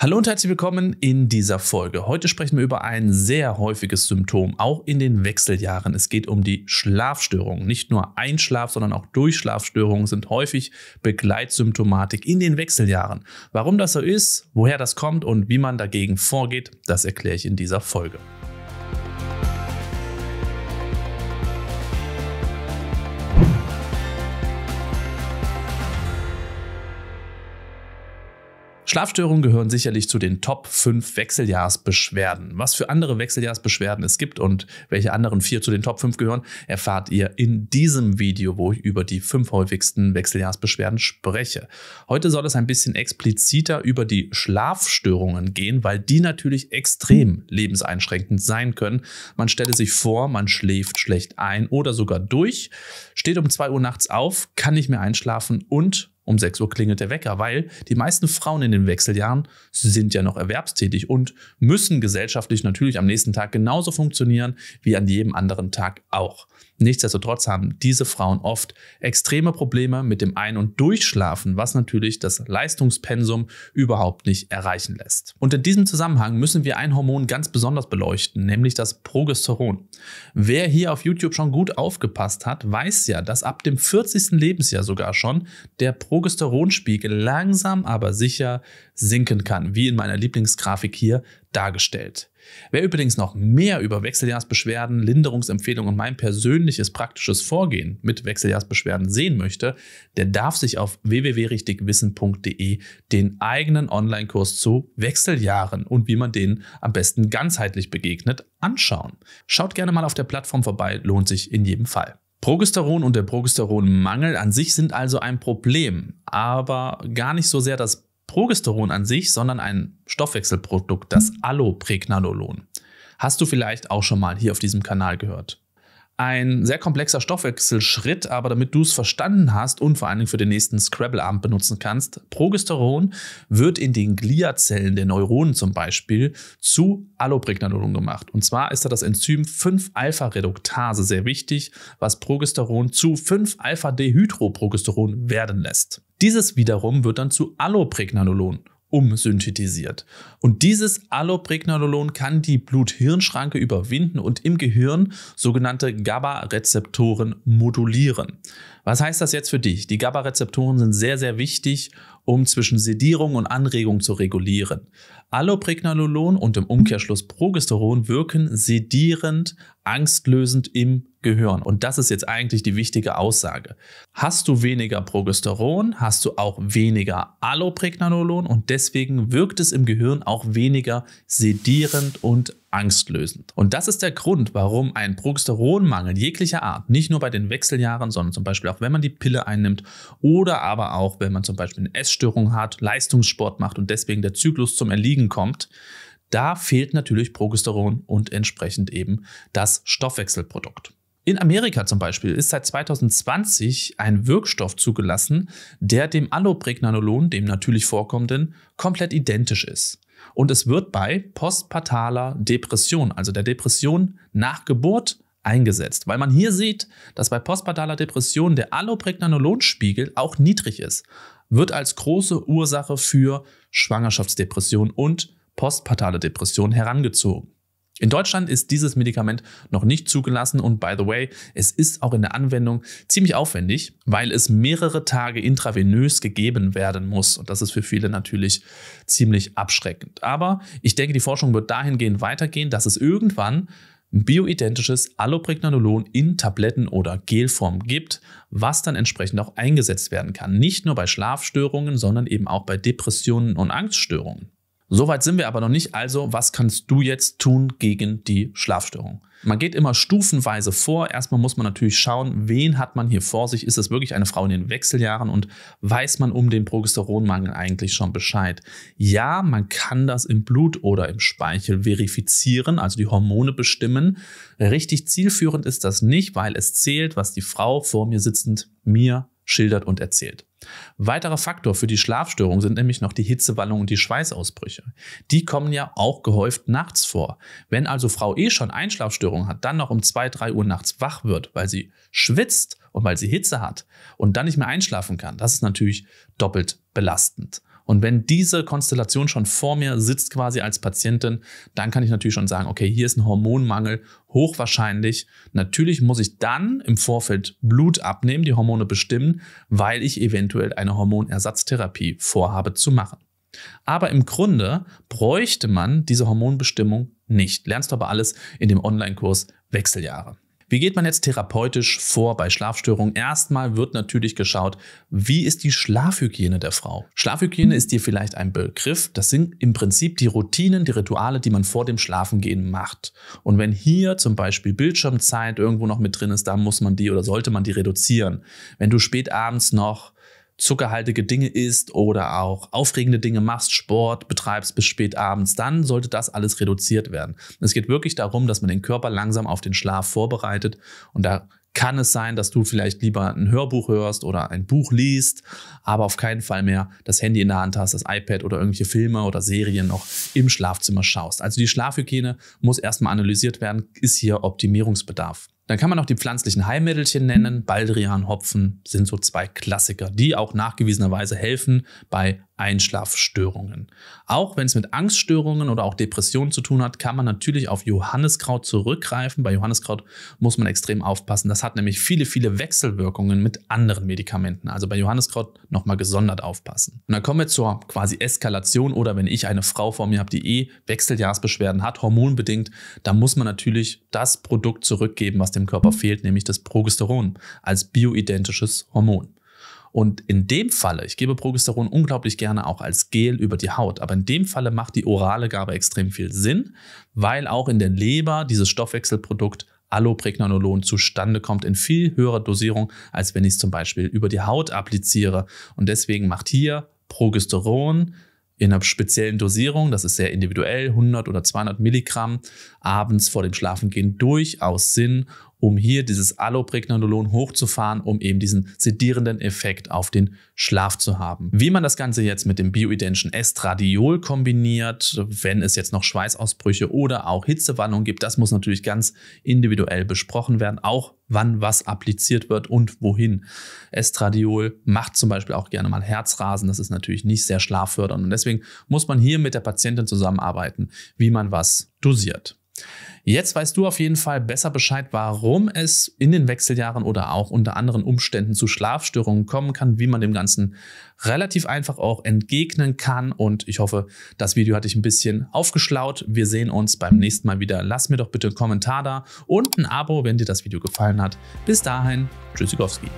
Hallo und herzlich willkommen in dieser Folge. Heute sprechen wir über ein sehr häufiges Symptom, auch in den Wechseljahren. Es geht um die Schlafstörungen. Nicht nur Einschlaf, sondern auch Durchschlafstörungen sind häufig Begleitsymptomatik in den Wechseljahren. Warum das so ist, woher das kommt und wie man dagegen vorgeht, das erkläre ich in dieser Folge. Schlafstörungen gehören sicherlich zu den Top 5 Wechseljahrsbeschwerden. Was für andere Wechseljahrsbeschwerden es gibt und welche anderen vier zu den Top 5 gehören, erfahrt ihr in diesem Video, wo ich über die fünf häufigsten Wechseljahrsbeschwerden spreche. Heute soll es ein bisschen expliziter über die Schlafstörungen gehen, weil die natürlich extrem lebenseinschränkend sein können. Man stelle sich vor, man schläft schlecht ein oder sogar durch, steht um 2 Uhr nachts auf, kann nicht mehr einschlafen und um 6 Uhr klingelt der Wecker, weil die meisten Frauen in den Wechseljahren sind ja noch erwerbstätig und müssen gesellschaftlich natürlich am nächsten Tag genauso funktionieren wie an jedem anderen Tag auch. Nichtsdestotrotz haben diese Frauen oft extreme Probleme mit dem Ein- und Durchschlafen, was natürlich das Leistungspensum überhaupt nicht erreichen lässt. Und in diesem Zusammenhang müssen wir ein Hormon ganz besonders beleuchten, nämlich das Progesteron. Wer hier auf YouTube schon gut aufgepasst hat, weiß ja, dass ab dem 40. Lebensjahr sogar schon der Progesteron Progesteronspiegel langsam aber sicher sinken kann, wie in meiner Lieblingsgrafik hier dargestellt. Wer übrigens noch mehr über Wechseljahrsbeschwerden, Linderungsempfehlungen und mein persönliches praktisches Vorgehen mit Wechseljahrsbeschwerden sehen möchte, der darf sich auf www.richtigwissen.de den eigenen Online-Kurs zu Wechseljahren und wie man denen am besten ganzheitlich begegnet anschauen. Schaut gerne mal auf der Plattform vorbei, lohnt sich in jedem Fall. Progesteron und der Progesteronmangel an sich sind also ein Problem, aber gar nicht so sehr das Progesteron an sich, sondern ein Stoffwechselprodukt, das hm. Allopregnanolon. Hast du vielleicht auch schon mal hier auf diesem Kanal gehört. Ein sehr komplexer Stoffwechselschritt, aber damit du es verstanden hast und vor allen Dingen für den nächsten Scrabble-Abend benutzen kannst, Progesteron wird in den Gliazellen der Neuronen zum Beispiel zu Allopregnanolon gemacht. Und zwar ist da das Enzym 5-Alpha-Reduktase sehr wichtig, was Progesteron zu 5-Alpha-Dehydroprogesteron werden lässt. Dieses wiederum wird dann zu Allopregnanolon umsynthetisiert. Und dieses Allopregnanolon kann die Blut-Hirn-Schranke überwinden und im Gehirn sogenannte GABA-Rezeptoren modulieren. Was heißt das jetzt für dich? Die GABA-Rezeptoren sind sehr, sehr wichtig, um zwischen Sedierung und Anregung zu regulieren. Allopregnanolon und im Umkehrschluss Progesteron wirken sedierend, angstlösend im Gehirn. Und das ist jetzt eigentlich die wichtige Aussage. Hast du weniger Progesteron, hast du auch weniger Allopregnanolon und deswegen wirkt es im Gehirn auch weniger sedierend und angstlösend. Und das ist der Grund, warum ein Progesteronmangel jeglicher Art, nicht nur bei den Wechseljahren, sondern zum Beispiel auch wenn man die Pille einnimmt oder aber auch wenn man zum Beispiel einen Essstörung Essstörungen hat, Leistungssport macht und deswegen der Zyklus zum Erliegen kommt, da fehlt natürlich Progesteron und entsprechend eben das Stoffwechselprodukt. In Amerika zum Beispiel ist seit 2020 ein Wirkstoff zugelassen, der dem Allopregnanolon, dem natürlich vorkommenden, komplett identisch ist. Und es wird bei postpartaler Depression, also der Depression nach Geburt, eingesetzt, weil man hier sieht, dass bei postpartaler Depression der Allopregnanolonspiegel auch niedrig ist wird als große Ursache für Schwangerschaftsdepression und postpartale Depression herangezogen. In Deutschland ist dieses Medikament noch nicht zugelassen und by the way, es ist auch in der Anwendung ziemlich aufwendig, weil es mehrere Tage intravenös gegeben werden muss und das ist für viele natürlich ziemlich abschreckend. Aber ich denke, die Forschung wird dahingehend weitergehen, dass es irgendwann bioidentisches Allopregnanolon in Tabletten- oder Gelform gibt, was dann entsprechend auch eingesetzt werden kann. Nicht nur bei Schlafstörungen, sondern eben auch bei Depressionen und Angststörungen. Soweit sind wir aber noch nicht. Also, was kannst du jetzt tun gegen die Schlafstörung? Man geht immer stufenweise vor. Erstmal muss man natürlich schauen, wen hat man hier vor sich? Ist es wirklich eine Frau in den Wechseljahren und weiß man um den Progesteronmangel eigentlich schon Bescheid? Ja, man kann das im Blut oder im Speichel verifizieren, also die Hormone bestimmen. Richtig zielführend ist das nicht, weil es zählt, was die Frau vor mir sitzend mir schildert und erzählt. Weiterer Faktor für die Schlafstörung sind nämlich noch die Hitzewallungen und die Schweißausbrüche. Die kommen ja auch gehäuft nachts vor. Wenn also Frau eh schon Einschlafstörungen hat, dann noch um zwei, drei Uhr nachts wach wird, weil sie schwitzt und weil sie Hitze hat und dann nicht mehr einschlafen kann, das ist natürlich doppelt belastend. Und wenn diese Konstellation schon vor mir sitzt quasi als Patientin, dann kann ich natürlich schon sagen, okay, hier ist ein Hormonmangel, hochwahrscheinlich. Natürlich muss ich dann im Vorfeld Blut abnehmen, die Hormone bestimmen, weil ich eventuell eine Hormonersatztherapie vorhabe zu machen. Aber im Grunde bräuchte man diese Hormonbestimmung nicht. Lernst du aber alles in dem Online-Kurs Wechseljahre. Wie geht man jetzt therapeutisch vor bei Schlafstörungen? Erstmal wird natürlich geschaut, wie ist die Schlafhygiene der Frau? Schlafhygiene ist dir vielleicht ein Begriff. Das sind im Prinzip die Routinen, die Rituale, die man vor dem Schlafengehen macht. Und wenn hier zum Beispiel Bildschirmzeit irgendwo noch mit drin ist, dann muss man die oder sollte man die reduzieren. Wenn du spät abends noch zuckerhaltige Dinge isst oder auch aufregende Dinge machst, Sport betreibst bis spät abends, dann sollte das alles reduziert werden. Es geht wirklich darum, dass man den Körper langsam auf den Schlaf vorbereitet und da kann es sein, dass du vielleicht lieber ein Hörbuch hörst oder ein Buch liest, aber auf keinen Fall mehr das Handy in der Hand hast, das iPad oder irgendwelche Filme oder Serien noch im Schlafzimmer schaust. Also die Schlafhygiene muss erstmal analysiert werden, ist hier Optimierungsbedarf. Dann kann man auch die pflanzlichen Heilmittelchen nennen. Baldrian, Hopfen sind so zwei Klassiker, die auch nachgewiesenerweise helfen bei Einschlafstörungen. Auch wenn es mit Angststörungen oder auch Depressionen zu tun hat, kann man natürlich auf Johanneskraut zurückgreifen. Bei Johanneskraut muss man extrem aufpassen. Das hat nämlich viele, viele Wechselwirkungen mit anderen Medikamenten. Also bei Johanneskraut nochmal gesondert aufpassen. Und dann kommen wir zur quasi Eskalation oder wenn ich eine Frau vor mir habe, die eh Wechseljahrsbeschwerden hat, hormonbedingt, dann muss man natürlich das Produkt zurückgeben, was dem Körper fehlt, nämlich das Progesteron als bioidentisches Hormon. Und in dem Falle, ich gebe Progesteron unglaublich gerne auch als Gel über die Haut, aber in dem Falle macht die orale Gabe extrem viel Sinn, weil auch in der Leber dieses Stoffwechselprodukt Allopregnanolon zustande kommt in viel höherer Dosierung, als wenn ich es zum Beispiel über die Haut appliziere. Und deswegen macht hier Progesteron in einer speziellen Dosierung, das ist sehr individuell, 100 oder 200 Milligramm, abends vor dem Schlafengehen durchaus Sinn, um hier dieses Allopregnanolon hochzufahren, um eben diesen sedierenden Effekt auf den Schlaf zu haben. Wie man das Ganze jetzt mit dem bioidentischen Estradiol kombiniert, wenn es jetzt noch Schweißausbrüche oder auch Hitzewarnung gibt, das muss natürlich ganz individuell besprochen werden, auch wann was appliziert wird und wohin. Estradiol macht zum Beispiel auch gerne mal Herzrasen, das ist natürlich nicht sehr schlaffördernd und deswegen muss man hier mit der Patientin zusammenarbeiten, wie man was dosiert. Jetzt weißt du auf jeden Fall besser Bescheid, warum es in den Wechseljahren oder auch unter anderen Umständen zu Schlafstörungen kommen kann, wie man dem Ganzen relativ einfach auch entgegnen kann. Und ich hoffe, das Video hat dich ein bisschen aufgeschlaut. Wir sehen uns beim nächsten Mal wieder. Lass mir doch bitte einen Kommentar da und ein Abo, wenn dir das Video gefallen hat. Bis dahin, Tschüssikowski.